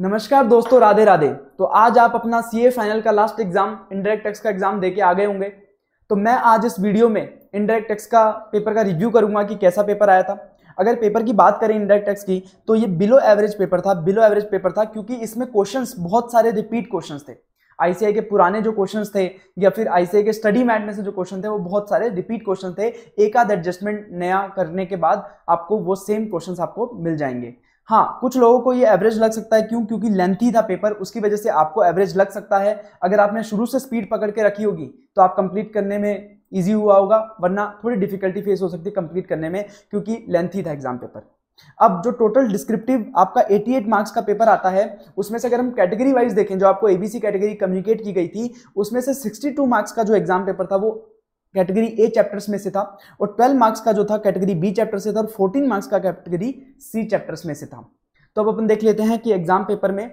नमस्कार दोस्तों राधे राधे तो आज आप अपना ए फाइनल का लास्ट एग्जाम इंडायरेक्ट टैक्स का एग्जाम दे के आ गए होंगे तो मैं आज इस वीडियो में इंडायरेक्ट टैक्स का पेपर का रिव्यू करूंगा कि कैसा पेपर आया था अगर पेपर की बात करें इंडायरेक्ट टैक्स की तो ये बिलो एवरेज पेपर था बिलो एवरेज पेपर था क्योंकि इसमें क्वेश्चन बहुत सारे रिपीट क्वेश्चन थे आईसीआई के पुराने जो क्वेश्चन थे या फिर आईसीआई के स्टडी मैट में से जो क्वेश्चन थे वो बहुत सारे रिपीट क्वेश्चन थे एक आध एडजस्टमेंट नया करने के बाद आपको वो सेम क्वेश्चन आपको मिल जाएंगे हाँ कुछ लोगों को ये एवरेज लग सकता है क्यों क्योंकि लेंथी था पेपर उसकी वजह से आपको एवरेज लग सकता है अगर आपने शुरू से स्पीड पकड़ के रखी होगी तो आप कंप्लीट करने में ईजी हुआ होगा वरना थोड़ी डिफिकल्टी फेस हो सकती है कंप्लीट करने में क्योंकि लेंथी था एग्जाम पेपर अब जो टोटल डिस्क्रिप्टिव आपका 88 मार्क्स का पेपर आता है उसमें से अगर हम कैटेगरी वाइज देखें जो आपको एबीसी कैटेगरी कम्युनिकेट की गई थी उसमें से 62 मार्क्स का जो एग्जाम पेपर था वो कैटेगरी ए चैप्टर्स में से था और 12 मार्क्स का जो था कैटेगरी बी चैप्टर से था और 14 मार्क्स का कैटेगरी सी चैप्टर्स में से था तो अब अपन देख लेते हैं कि एग्जाम पेपर में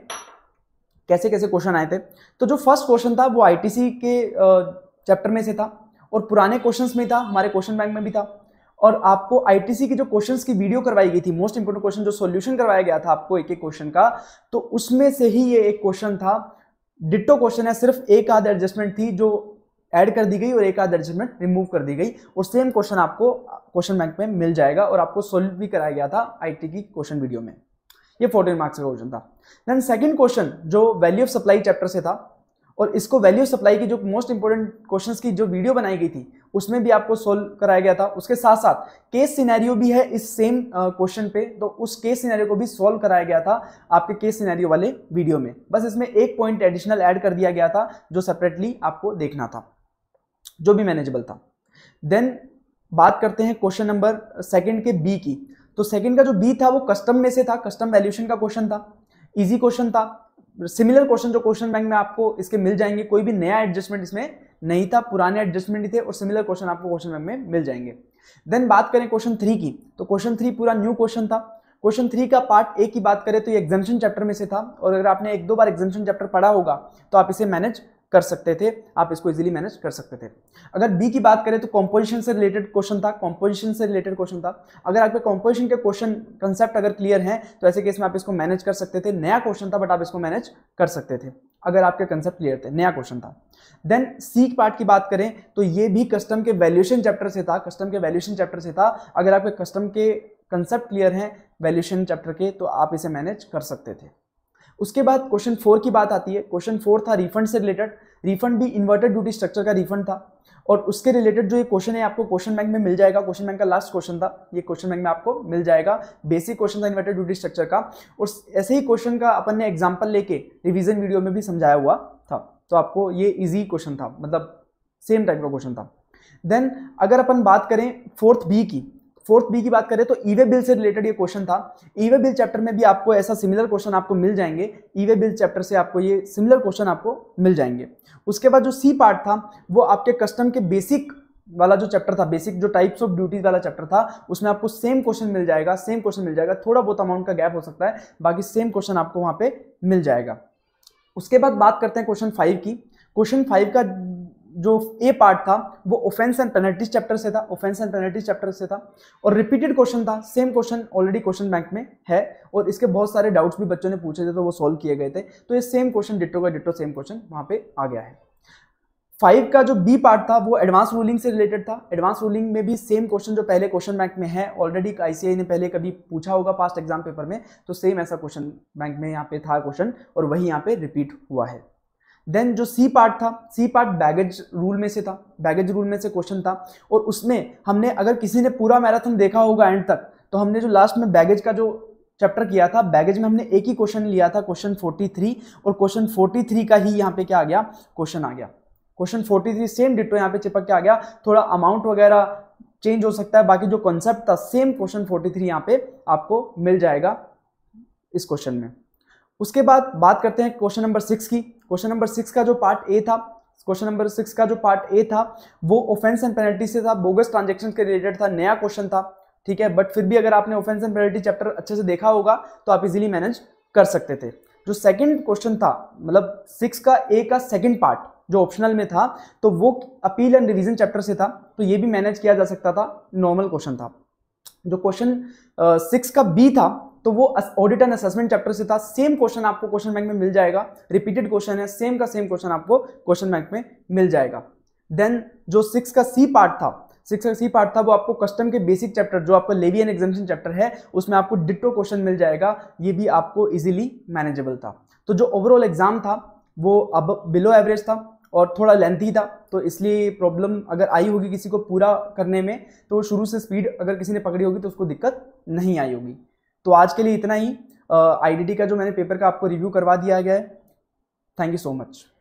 कैसे कैसे क्वेश्चन आए थे तो जो फर्स्ट क्वेश्चन था वो आई के चैप्टर में से था और पुराने क्वेश्चन में था हमारे क्वेश्चन बैंक में भी था और आपको आईटीसी की जो क्वेश्चंस की वीडियो करवाई गई थी मोस्ट इंपोर्टेंट क्वेश्चन जो सॉल्यूशन करवाया गया था आपको एक एक क्वेश्चन का तो उसमें से ही ये एक क्वेश्चन था डिट्टो क्वेश्चन है सिर्फ एक आध एडजस्टमेंट थी जो ऐड कर दी गई और एक आध एडजस्टमेंट रिमूव कर दी गई और सेम क्वेश्चन आपको क्वेश्चन बैंक में मिल जाएगा और आपको सोल्व भी कराया गया था आई की क्वेश्चन वीडियो में ये फोर्टीन मार्क्स का क्वेश्चन था देन सेकंड क्वेश्चन जो वैल्यू ऑफ सप्लाई चैप्टर से था और इसको वैल्यू सप्लाई की जो मोस्ट इंपॉर्टेंट क्वेश्चंस की जो वीडियो बनाई गई थी उसमें भी आपको सोल्व कराया गया था उसके साथ साथ केस सिनेरियो भी है इस सेम क्वेश्चन पे तो उस केस सिनेरियो को भी सोल्व कराया गया था आपके केस सिनेरियो वाले वीडियो में बस इसमें एक पॉइंट एडिशनल ऐड कर दिया गया था जो सेपरेटली आपको देखना था जो भी मैनेजेबल था देन बात करते हैं क्वेश्चन नंबर सेकंड के बी की तो सेकंड का जो बी था वो कस्टम में से था कस्टम वैल्यूशन का क्वेश्चन था इजी क्वेश्चन था सिमिलर क्वेश्चन जो क्वेश्चन बैंक में आपको इसके मिल जाएंगे कोई भी नया एडजस्टमेंट इसमें नहीं था पुराने एडजस्टमेंट ही थे और सिमिलर क्वेश्चन आपको क्वेश्चन बैंक में मिल जाएंगे देन बात करें क्वेश्चन थ्री की तो क्वेश्चन थ्री पूरा न्यू क्वेश्चन था क्वेश्चन थ्री का पार्ट ए की बात करें तो ये एग्जामेशन चैप्टर में से था और अगर आपने एक दो बार एग्जामेशन चैप्टर पढ़ा होगा तो आप इसे मैनेज कर सकते थे आप इसको इजीली मैनेज कर सकते थे अगर बी की बात करें तो कॉम्पोजिशन से रिलेटेड क्वेश्चन था कॉम्पोजिशन से रिलेटेड क्वेश्चन था अगर आपके कॉम्पोजिशन के क्वेश्चन कंसेप्ट अगर क्लियर हैं तो ऐसे केस में आप इसको मैनेज कर सकते थे नया क्वेश्चन था बट आप इसको मैनेज कर सकते थे अगर आपके कंसेप्ट क्लियर थे नया क्वेश्चन था देन सी पार्ट की बात करें तो ये भी कस्टम के वैल्यूशन चैप्टर से था कस्टम के वैल्यूशन चैप्टर से था अगर आपके कस्टम के कंसेप्ट क्लियर हैं वैल्यूशन चैप्टर के तो आप इसे मैनेज कर सकते थे उसके बाद क्वेश्चन फोर की बात आती है क्वेश्चन फोर था रिफंड से रिलेटेड रिफंड भी इन्वर्टेड ड्यूटी स्ट्रक्चर का रिफंड था और उसके रिलेटेड जो ये क्वेश्चन है आपको क्वेश्चन बैंक में मिल जाएगा क्वेश्चन बैंक का लास्ट क्वेश्चन था ये क्वेश्चन बैंक में आपको मिल जाएगा बेसिक क्वेश्चन था इन्वर्टेड ड्यूटी स्ट्रक्चर का और ऐसे ही क्वेश्चन का अपन ने एग्जाम्पल लेके रिविजन वीडियो में भी समझाया हुआ था तो आपको ये ईजी क्वेश्चन था मतलब सेम टाइप का क्वेश्चन था देन अगर अपन बात करें फोर्थ बी की फोर्थ बी की बात करें तो ईवे बिल से रिलेटेड ये क्वेश्चन था ईवे बिल चैप्टर में भी आपको ऐसा सिमिलर क्वेश्चन आपको मिल जाएंगे ईवे बिल चैप्टर से आपको ये सिमिलर क्वेश्चन आपको मिल जाएंगे उसके बाद जो सी पार्ट था वो आपके कस्टम के बेसिक वाला जो चैप्टर था बेसिक जो टाइप्स ऑफ ड्यूटीज वाला चैप्टर था उसमें आपको सेम क्वेश्चन मिल जाएगा सेम क्वेश्चन मिल जाएगा थोड़ा बहुत अमाउंट का गैप हो सकता है बाकी सेम क्वेश्चन आपको वहाँ पे मिल जाएगा उसके बाद बात करते हैं क्वेश्चन फाइव की क्वेश्चन फाइव का जो ए पार्ट था वो ऑफेंस एंड पेनल्टीज चैप्टर से था ऑफेंस एंड पेनल्टीज चैप्टर से था और रिपीटेड क्वेश्चन था same question already question bank में है और इसके बहुत सारे डाउट्स भी बच्चों ने पूछे थे तो वो सॉल्व किए गए थे तो ये सेम क्वेश्चन डिटो का डिटो सेम क्वेश्चन वहाँ पे आ गया है फाइव का जो बी पार्ट था वो एडवांस रूलिंग से रिलेटेड था एडवांस रूलिंग में भी सेम क्वेश्चन जो पहले क्वेश्चन बैंक में है ऑलरेडी आईसीआई ने पहले कभी पूछा होगा पास्ट एग्जाम पेपर में तो सेम ऐसा क्वेश्चन बैंक में यहाँ पे था क्वेश्चन और वही यहाँ पे रिपीट हुआ है देन जो सी पार्ट था सी पार्ट बैगेज रूल में से था बैगेज रूल में से क्वेश्चन था और उसमें हमने अगर किसी ने पूरा मैराथन देखा होगा एंड तक तो हमने जो लास्ट में बैगेज का जो चैप्टर किया था बैगेज में हमने एक ही क्वेश्चन लिया था क्वेश्चन 43 और क्वेश्चन 43 का ही यहाँ पे क्या आ गया क्वेश्चन आ गया क्वेश्चन 43 सेम डिटो यहाँ पे चिपक के आ गया थोड़ा अमाउंट वगैरह चेंज हो सकता है बाकी जो कॉन्सेप्ट था सेम क्वेश्चन 43 थ्री यहाँ पे आपको मिल जाएगा इस क्वेश्चन में उसके बाद बात करते हैं क्वेश्चन नंबर सिक्स की क्वेश्चन नंबर सिक्स का जो पार्ट ए था क्वेश्चन नंबर सिक्स का जो पार्ट ए था वो ऑफेंस एंड पेनल्टी से था बोगस ट्रांजेक्शन के रिलेटेड था नया क्वेश्चन था ठीक है बट फिर भी अगर आपने ऑफेंस एंड पेनल्टी चैप्टर अच्छे से देखा होगा तो आप इजिली मैनेज कर सकते थे जो सेकंड क्वेश्चन था मतलब सिक्स का ए का सेकंड पार्ट जो ऑप्शनल में था तो वो अपील एंड रिवीजन चैप्टर से था तो ये भी मैनेज किया जा सकता था नॉर्मल क्वेश्चन था जो क्वेश्चन सिक्स का बी था तो वो ऑडिट एंड असेसमेंट चैप्टर से था सेम क्वेश्चन आपको क्वेश्चन बैंक में मिल जाएगा रिपीटेड क्वेश्चन है सेम का सेम क्वेश्चन आपको क्वेश्चन बैंक में मिल जाएगा देन जो सिक्स का सी पार्ट था सिक्स का सी पार्ट था वो आपको कस्टम के बेसिक चैप्टर जो आपका लेवी एंड एग्जामेशन चैप्टर है उसमें आपको डिटो क्वेश्चन मिल जाएगा ये भी आपको इजिली मैनेजेबल था तो जो ओवरऑल एग्जाम था वो अब बिलो एवरेज था और थोड़ा लेंथी था तो इसलिए प्रॉब्लम अगर आई होगी किसी को पूरा करने में तो शुरू से स्पीड अगर किसी ने पकड़ी होगी तो उसको दिक्कत नहीं आई होगी तो आज के लिए इतना ही आईडीटी का जो मैंने पेपर का आपको रिव्यू करवा दिया गया है थैंक यू सो मच